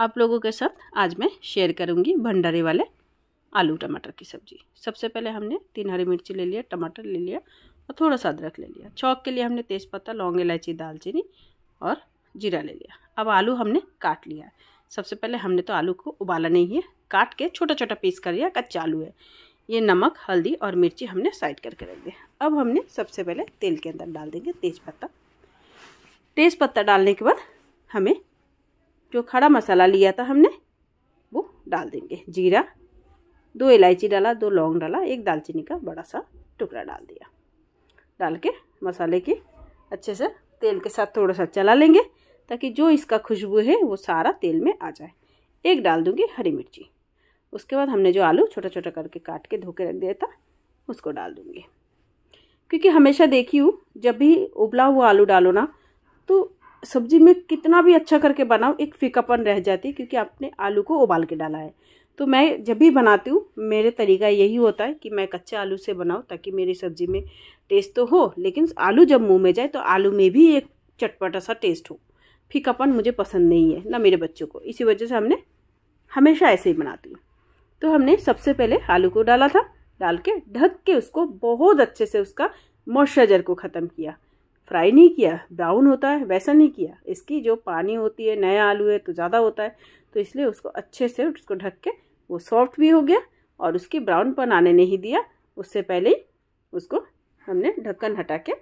आप लोगों के साथ आज मैं शेयर करूंगी भंडारे वाले आलू टमाटर की सब्जी सबसे पहले हमने तीन हरी मिर्ची ले लिया टमाटर ले लिया और थोड़ा सा अदरक ले लिया चौक के लिए हमने तेज़पत्ता लौंग इलायची दालचीनी और जीरा ले लिया अब आलू हमने काट लिया है सबसे पहले हमने तो आलू को उबाला नहीं है काट के छोटा छोटा पीस कर लिया कच्चा आलू है ये नमक हल्दी और मिर्ची हमने साइड करके रख दिया अब हमने सबसे पहले तेल के अंदर डाल देंगे तेज़ पत्ता तेज़ पत्ता डालने के बाद हमें जो खड़ा मसाला लिया था हमने वो डाल देंगे जीरा दो इलायची डाला दो लौंग डाला एक दालचीनी का बड़ा सा टुकड़ा डाल दिया डाल के मसाले के अच्छे से तेल के साथ थोड़ा सा चला लेंगे ताकि जो इसका खुशबू है वो सारा तेल में आ जाए एक डाल दूँगी हरी मिर्ची उसके बाद हमने जो आलू छोटा छोटा करके काट के धो के रख दिया था उसको डाल दूँगी क्योंकि हमेशा देखी हूँ जब भी उबला हुआ आलू डालो ना तो सब्जी में कितना भी अच्छा करके बनाओ एक फीकापन रह जाती है क्योंकि आपने आलू को उबाल के डाला है तो मैं जब भी बनाती हूँ मेरे तरीका यही होता है कि मैं कच्चे आलू से बनाऊँ ताकि मेरी सब्ज़ी में टेस्ट तो हो लेकिन आलू जब मुँह में जाए तो आलू में भी एक चटपटा सा टेस्ट हो फीकापन मुझे पसंद नहीं है ना मेरे बच्चों को इसी वजह से हमने हमेशा ऐसे ही बनाती हूँ तो हमने सबसे पहले आलू को डाला था डाल के ढक के उसको बहुत अच्छे से उसका मॉइस्चराइजर को ख़त्म किया फ्राई नहीं किया ब्राउन होता है वैसा नहीं किया इसकी जो पानी होती है नया आलू है तो ज़्यादा होता है तो इसलिए उसको अच्छे से उसको ढक के वो सॉफ्ट भी हो गया और उसकी ब्राउनपन आने नहीं दिया उससे पहले ही उसको हमने ढक्कन हटा के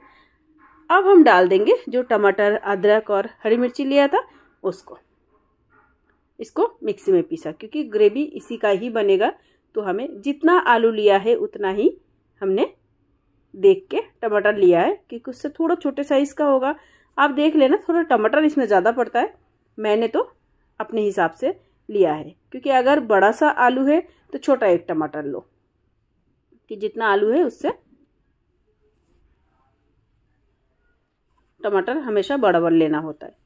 अब हम डाल देंगे जो टमाटर अदरक और हरी मिर्ची लिया था उसको इसको मिक्सी में पीसा क्योंकि ग्रेवी इसी का ही बनेगा तो हमें जितना आलू लिया है उतना ही हमने देख के टमाटर लिया है क्योंकि उससे थोड़ा छोटे साइज़ का होगा आप देख लेना थोड़ा टमाटर इसमें ज़्यादा पड़ता है मैंने तो अपने हिसाब से लिया है क्योंकि अगर बड़ा सा आलू है तो छोटा एक टमाटर लो कि जितना आलू है उससे टमाटर हमेशा बड़ा बड़ लेना होता है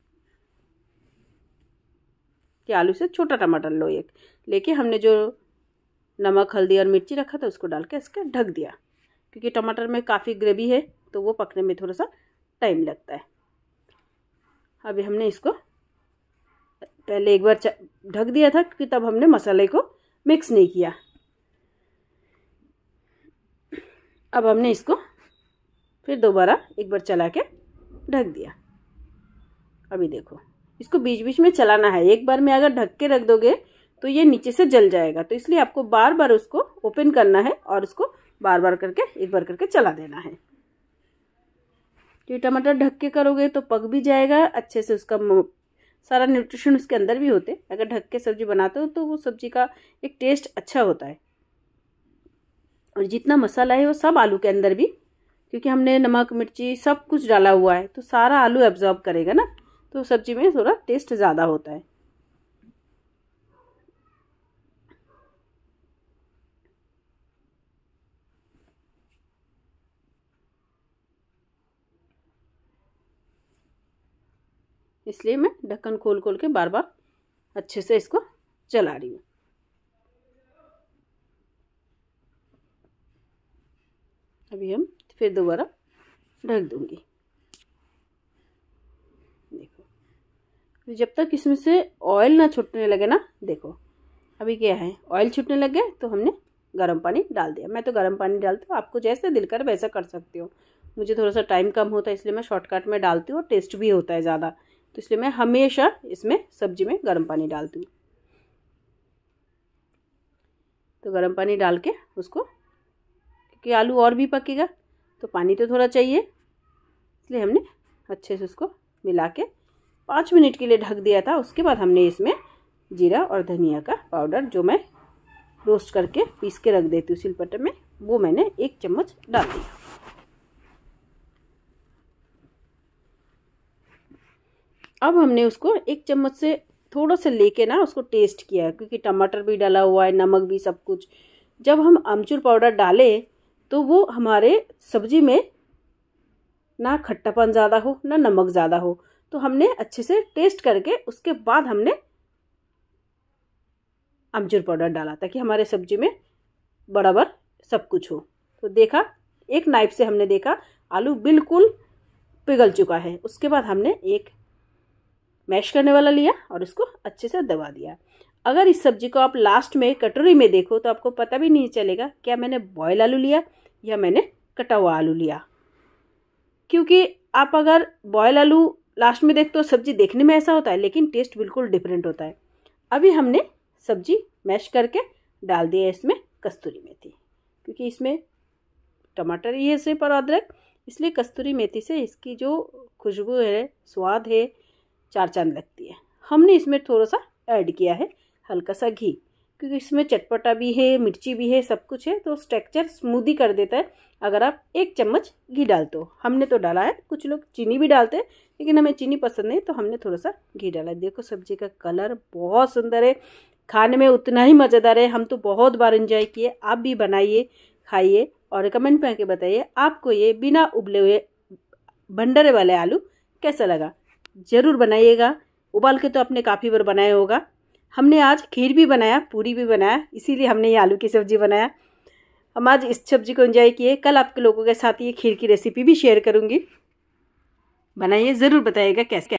कि आलू से छोटा टमाटर लो एक लेके हमने जो नमक हल्दी और मिर्ची रखा था उसको डाल के इसके ढक दिया क्योंकि टमाटर में काफ़ी ग्रेवी है तो वो पकने में थोड़ा सा टाइम लगता है अभी हमने इसको पहले एक बार ढक दिया था क्योंकि तब हमने मसाले को मिक्स नहीं किया अब हमने इसको फिर दोबारा एक बार चला के ढक दिया अभी देखो इसको बीच बीच में चलाना है एक बार में अगर ढक के रख दोगे तो ये नीचे से जल जाएगा तो इसलिए आपको बार बार उसको ओपन करना है और उसको बार बार करके एक बार करके चला देना है ये टमाटर ढक के करोगे तो पक भी जाएगा अच्छे से उसका सारा न्यूट्रिशन उसके अंदर भी होते अगर ढक के सब्जी बनाते हो तो वो सब्जी का एक टेस्ट अच्छा होता है और जितना मसाला है वो सब आलू के अंदर भी क्योंकि हमने नमक मिर्ची सब कुछ डाला हुआ है तो सारा आलू एब्जॉर्ब करेगा ना तो सब्जी में थोड़ा टेस्ट ज़्यादा होता है इसलिए मैं ढक्कन खोल खोल के बार बार अच्छे से इसको चला रही हूँ अभी हम फिर दोबारा ढक दूंगी देखो जब तक इसमें से ऑयल ना छूटने लगे ना देखो अभी क्या है ऑयल छूटने लग गया तो हमने गर्म पानी डाल दिया मैं तो गर्म पानी डालती हूँ आपको जैसे दिल कर वैसा कर सकती हो मुझे थोड़ा सा टाइम कम होता है इसलिए मैं शॉर्टकट में डालती हूँ और टेस्ट भी होता है ज़्यादा तो इसलिए मैं हमेशा इसमें सब्जी में गर्म पानी डालती हूँ तो गर्म पानी डाल के उसको क्योंकि आलू और भी पकेगा तो पानी तो थोड़ा चाहिए इसलिए हमने अच्छे से उसको मिला के पाँच मिनट के लिए ढक दिया था उसके बाद हमने इसमें जीरा और धनिया का पाउडर जो मैं रोस्ट करके पीस के रख देती हूँ सिलपट्टे में वो मैंने एक चम्मच डाल दिया अब हमने उसको एक चम्मच से थोड़ा सा लेके ना उसको टेस्ट किया क्योंकि टमाटर भी डाला हुआ है नमक भी सब कुछ जब हम अमचूर पाउडर डालें तो वो हमारे सब्जी में ना खट्टापन ज़्यादा हो ना नमक ज़्यादा हो तो हमने अच्छे से टेस्ट करके उसके बाद हमने अमचूर पाउडर डाला ताकि हमारे सब्जी में बराबर सब कुछ हो तो देखा एक नाइफ से हमने देखा आलू बिल्कुल पिघल चुका है उसके बाद हमने एक मैश करने वाला लिया और इसको अच्छे से दबा दिया अगर इस सब्जी को आप लास्ट में कटोरी में देखो तो आपको पता भी नहीं चलेगा क्या मैंने बॉयल आलू लिया या मैंने कटा हुआ आलू लिया क्योंकि आप अगर बॉयल आलू लास्ट में देखते हो सब्जी देखने में ऐसा होता है लेकिन टेस्ट बिल्कुल डिफरेंट होता है अभी हमने सब्जी मैश करके डाल दिया इसमें कस्तूरी मेथी क्योंकि इसमें टमाटर ही है सिर्फ और अदरक इसलिए कस्तूरी मेथी से इसकी जो खुशबू है स्वाद है चार चांद लगती है हमने इसमें थोड़ा सा ऐड किया है हल्का सा घी क्योंकि इसमें चटपटा भी है मिर्ची भी है सब कुछ है तो स्ट्रक्चर स्मूदी कर देता है अगर आप एक चम्मच घी डालते हो हमने तो डाला है कुछ लोग चीनी भी डालते हैं लेकिन हमें चीनी पसंद नहीं तो हमने थोड़ा सा घी डाला देखो सब्जी का कलर बहुत सुंदर है खाने में उतना ही मज़ेदार है हम तो बहुत बार इंजॉय किए आप भी बनाइए खाइए और कमेंट में आके बताइए आपको ये बिना उबले हुए भंडरे वाले आलू कैसा लगा ज़रूर बनाइएगा उबाल के तो आपने काफ़ी बार बनाया होगा हमने आज खीर भी बनाया पूरी भी बनाया इसीलिए हमने ये आलू की सब्ज़ी बनाया हम आज इस सब्ज़ी को इंजॉय किए कल आपके लोगों के साथ ये खीर की रेसिपी भी शेयर करूँगी बनाइए ज़रूर बताइएगा कैसे